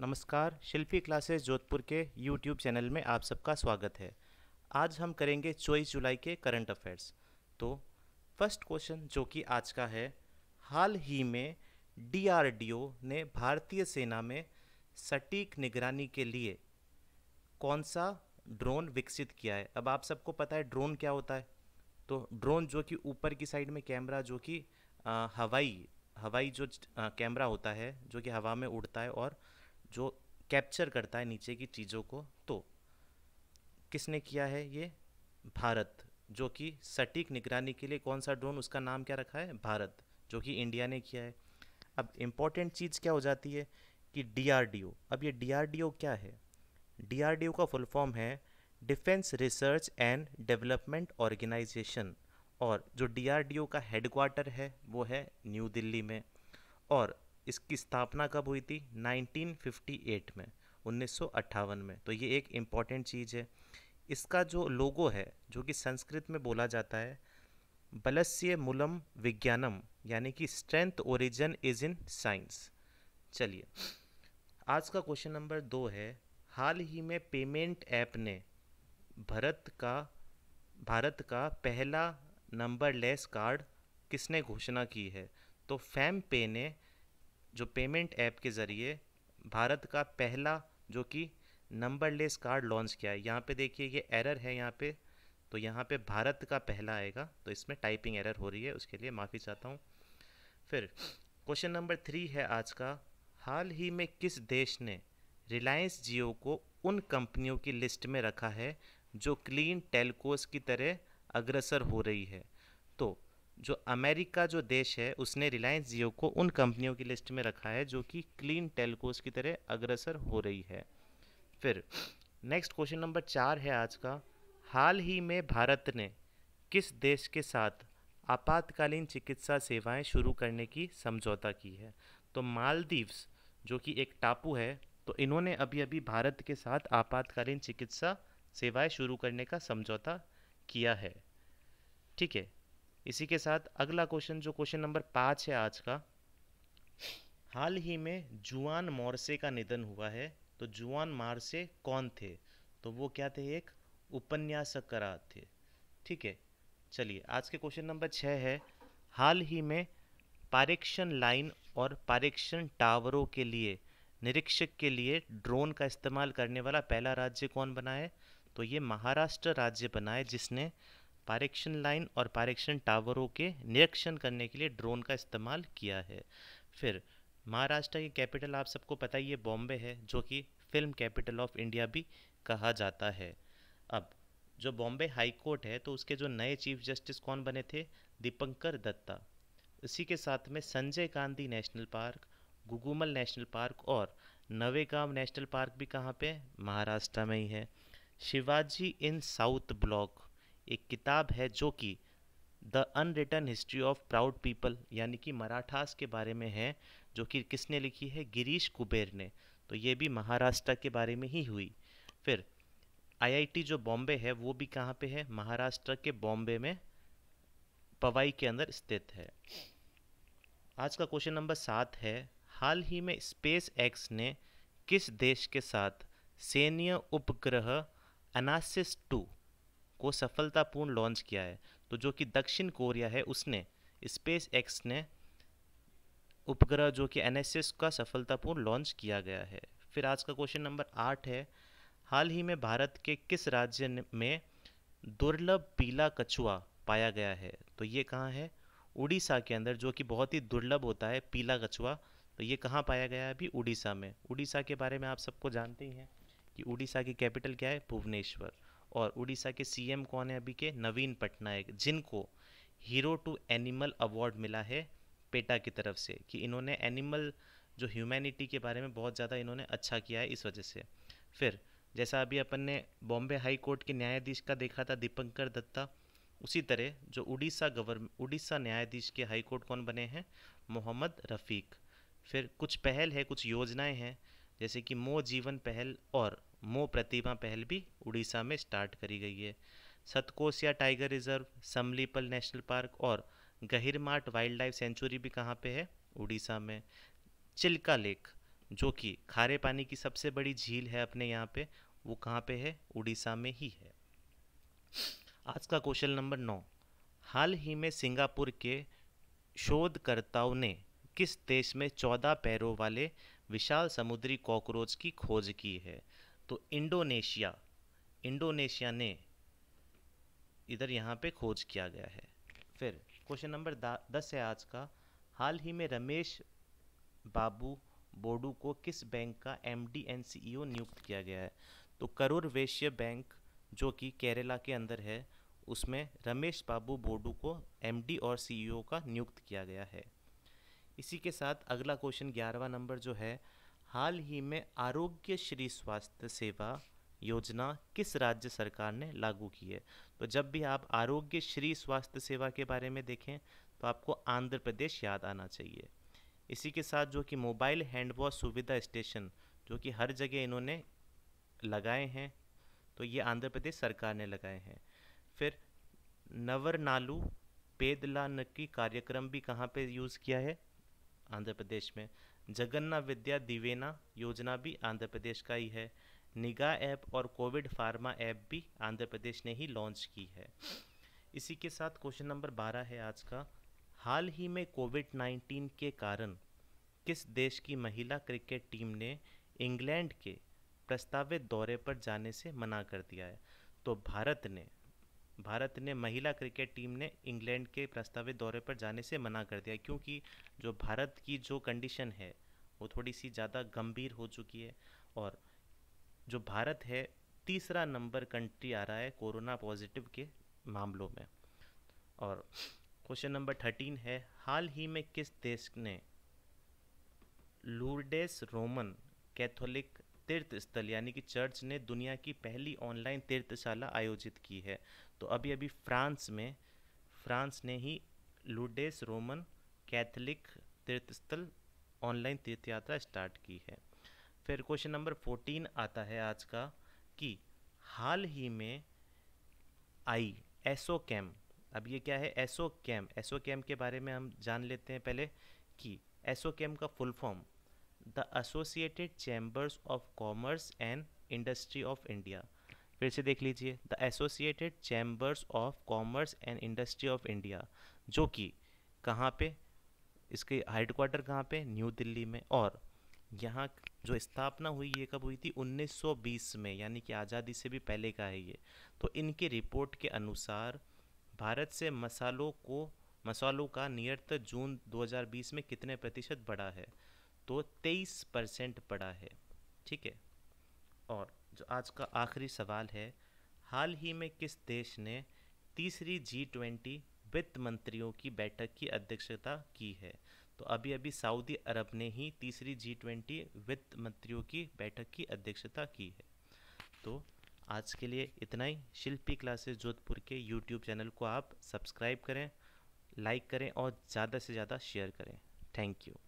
नमस्कार शिल्पी क्लासेस जोधपुर के YouTube channel में आप सबका स्वागत है आज हम करेंगे चौबीस जुलाई के करंट अफेयर्स तो फर्स्ट क्वेश्चन जो कि आज का है हाल ही में डीआरडीओ ने भारतीय सेना में सटीक निगरानी के लिए कौन सा ड्रोन विकसित किया है अब आप सबको पता है ड्रोन क्या होता है तो ड्रोन जो कि ऊपर की साइड में कैमरा जो कि हवाई हवाई जो कैमरा होता है जो कि हवा में उड़ता है और जो कैप्चर करता है नीचे की चीज़ों को तो किसने किया है ये भारत जो कि सटीक निगरानी के लिए कौन सा ड्रोन उसका नाम क्या रखा है भारत जो कि इंडिया ने किया है अब इम्पॉर्टेंट चीज़ क्या हो जाती है कि डी अब ये डी क्या है डी का फुल फॉर्म है defence research and development organisation और जो डी का हेडक्वार्टर है वो है न्यू दिल्ली में और इसकी स्थापना कब हुई थी 1958 में उन्नीस में तो ये एक इम्पॉर्टेंट चीज़ है इसका जो लोगो है जो कि संस्कृत में बोला जाता है बलस्य मूलम विज्ञानम यानी कि strength origin is in science चलिए आज का क्वेश्चन नंबर दो है हाल ही में पेमेंट ऐप ने भारत का भारत का पहला नंबरलेस कार्ड किसने घोषणा की है तो फैम पे ने जो पेमेंट ऐप के ज़रिए भारत का पहला जो कि नंबरलेस कार्ड लॉन्च किया है यहाँ पे देखिए ये एरर है यहाँ पे तो यहाँ पे भारत का पहला आएगा तो इसमें टाइपिंग एरर हो रही है उसके लिए माफ़ी चाहता हूँ फिर क्वेश्चन नंबर थ्री है आज का हाल ही में किस देश ने रिलायंस जियो को उन कंपनियों की लिस्ट में रखा है जो क्लीन टेलकोस की तरह अग्रसर हो रही है तो जो अमेरिका जो देश है उसने रिलायंस जियो को उन कंपनियों की लिस्ट में रखा है जो कि क्लीन टेलकोस की तरह अग्रसर हो रही है फिर नेक्स्ट क्वेश्चन नंबर चार है आज का हाल ही में भारत ने किस देश के साथ आपातकालीन चिकित्सा सेवाएं शुरू करने की समझौता की है तो मालदीव्स जो कि एक टापू है तो इन्होंने अभी अभी भारत के साथ आपातकालीन चिकित्सा सेवाएं शुरू करने का समझौता किया है ठीक है इसी के साथ अगला क्वेश्चन जो क्वेश्चन नंबर पाँच है आज का हाल ही में जुआन मोरसे का निधन हुआ है तो जुआन मारसे कौन थे तो वो क्या थे एक करा थे ठीक है चलिए आज के क्वेश्चन नंबर छः है हाल ही में पारेक्षण लाइन और पारेक्षण टावरों के लिए निरीक्षक के लिए ड्रोन का इस्तेमाल करने वाला पहला राज्य कौन बना है तो ये महाराष्ट्र राज्य बना है जिसने पारेक्शन लाइन और पारेक्शन टावरों के निरीक्षण करने के लिए ड्रोन का इस्तेमाल किया है फिर महाराष्ट्र की कैपिटल आप सबको पता ही है बॉम्बे है जो कि फिल्म कैपिटल ऑफ इंडिया भी कहा जाता है अब जो बॉम्बे हाई कोर्ट है तो उसके जो नए चीफ जस्टिस कौन बने थे दीपंकर दत्ता इसी के साथ में Sanjay Gandhi national park Gugamal national park और नवेगांव नेशनल पार्क भी कहाँ पे महाराष्ट्र में ही है शिवाजी इन साउथ ब्लॉक एक किताब है जो कि the unwritten history of proud people यानी कि मराठास के बारे में है जो कि किसने लिखी है गिरीश कुबेर ने तो ये भी महाराष्ट्र के बारे में ही हुई फिर आईआईटी जो बॉम्बे है वो भी कहाँ पे है महाराष्ट्र के बॉम्बे में पवाई के अंदर स्थित है आज का क्वेश्चन नंबर सात है हाल ही में स्पेस एक्स ने किस देश के साथ सैन्य उपग्रह अनासिस टू को सफलतापूर्ण लॉन्च किया है तो जो कि दक्षिण कोरिया है उसने स्पेस एक्स ने उपग्रह जो कि एन का सफलतापूर्ण लॉन्च किया गया है फिर आज का क्वेश्चन नंबर आठ है हाल ही में भारत के किस राज्य में दुर्लभ पीला कछुआ पाया गया है तो ये कहाँ है उड़ीसा के अंदर जो कि बहुत ही दुर्लभ होता है पीला कछुआ तो ये कहाँ पाया गया है अभी उड़ीसा में उड़ीसा के बारे में आप सबको जानते ही हैं कि उड़ीसा की कैपिटल क्या है भुवनेश्वर और उड़ीसा के सीएम कौन है अभी के नवीन पटनायक जिनको हीरो टू एनिमल अवार्ड मिला है पेटा की तरफ से कि इन्होंने एनिमल जो ह्यूमैनिटी के बारे में बहुत ज़्यादा इन्होंने अच्छा किया है इस वजह से फिर जैसा अभी अपन ने बॉम्बे हाई कोर्ट के न्यायाधीश का देखा था दीपंकर दत्ता उसी तरह जो उड़ीसा गवर्नमेंट उड़ीसा न्यायाधीश के हाई कोर्ट कौन बने हैं मोहम्मद रफ़ीक फिर कुछ पहल है कुछ योजनाएं हैं जैसे कि मो जीवन पहल और मो प्रतिमा पहल भी उड़ीसा में स्टार्ट करी गई है Satkosia tiger reserve Similipal national park और गहिरमाट वाइल्ड लाइफ सेंचुरी भी कहाँ पे है उड़ीसा में चिल्का लेक जो कि खारे पानी की सबसे बड़ी झील है अपने यहाँ पे वो कहाँ पे है उड़ीसा में ही है आज का क्वेश्चन नंबर नौ हाल ही में सिंगापुर के शोधकर्ताओं ने किस देश में चौदह पैरों वाले विशाल समुद्री कॉकरोच की खोज की है तो इंडोनेशिया इंडोनेशिया ने इधर यहाँ पे खोज किया गया है फिर क्वेश्चन नंबर दस है आज का हाल ही में रमेश बाबू बोडू को किस बैंक का M D and C E O नियुक्त किया गया है तो करूर वैश्य बैंक जो कि केरला के अंदर है उसमें रमेश बाबू बोडू को एम डी और सी ई ओ का नियुक्त किया गया है इसी के साथ अगला क्वेश्चन ग्यारहवा नंबर जो है हाल ही में आरोग्य श्री स्वास्थ्य सेवा योजना किस राज्य सरकार ने लागू की है तो जब भी आप आरोग्य श्री स्वास्थ्य सेवा के बारे में देखें तो आपको आंध्र प्रदेश याद आना चाहिए इसी के साथ जो कि मोबाइल हैंड वॉश सुविधा स्टेशन जो कि हर जगह इन्होंने लगाए हैं तो ये आंध्र प्रदेश सरकार ने लगाए हैं फिर नवरनालू पेदलानकी कार्यक्रम भी कहाँ पे यूज़ किया है आंध्र प्रदेश में जगन्ना विद्या दिवेना योजना भी आंध्र प्रदेश का ही है निगाह ऐप और कोविड फार्मा ऐप भी आंध्र प्रदेश ने ही लॉन्च की है इसी के साथ क्वेश्चन नंबर बारह है आज का हाल ही में कोविड नाइन्टीन के कारण किस देश की महिला क्रिकेट टीम ने इंग्लैंड के प्रस्तावित दौरे पर जाने से मना कर दिया है तो भारत ने भारत ने महिला क्रिकेट टीम ने इंग्लैंड के प्रस्तावित दौरे पर जाने से मना कर दिया क्योंकि जो भारत की जो कंडीशन है वो थोड़ी सी ज़्यादा गंभीर हो चुकी है और जो भारत है तीसरा नंबर कंट्री आ रहा है कोरोना पॉजिटिव के मामलों में और क्वेश्चन नंबर थर्टीन है हाल ही में किस देश ने लूर्डेस रोमन कैथोलिक तीर्थ स्थल यानी कि चर्च ने दुनिया की पहली ऑनलाइन तीर्थशाला आयोजित की है तो अभी अभी फ्रांस में फ्रांस ने ही लूडेस रोमन कैथलिक तीर्थस्थल ऑनलाइन तीर्थ यात्रा स्टार्ट की है फिर क्वेश्चन नंबर फोर्टीन आता है आज का कि हाल ही में आई एसओ कैम अब ये क्या है एसओ कैम एसओ कैम के बारे में हम जान लेते हैं पहले कि एसओ कैम का full form the associated chambers of commerce and industry of India फिर से देख लीजिए the associated chambers of commerce and industry of India जो कि कहाँ पे इसके हेड क्वार्टर कहाँ पे न्यू दिल्ली में और यहाँ जो स्थापना हुई ये कब हुई थी 1920 में यानी कि आज़ादी से भी पहले का है ये तो इनके रिपोर्ट के अनुसार भारत से मसालों को मसालों का नियत जून 2020 में कितने प्रतिशत बढ़ा है तो 23 परसेंट बढ़ा है ठीक है जो आज का आखिरी सवाल है हाल ही में किस देश ने तीसरी जी ट्वेंटी वित्त मंत्रियों की बैठक की अध्यक्षता की है तो अभी अभी सऊदी अरब ने ही तीसरी जी ट्वेंटी वित्त मंत्रियों की बैठक की अध्यक्षता की है तो आज के लिए इतना ही शिल्पी क्लासेस जोधपुर के यूट्यूब चैनल को आप सब्सक्राइब करें लाइक करें और ज़्यादा से ज़्यादा शेयर करें थैंक यू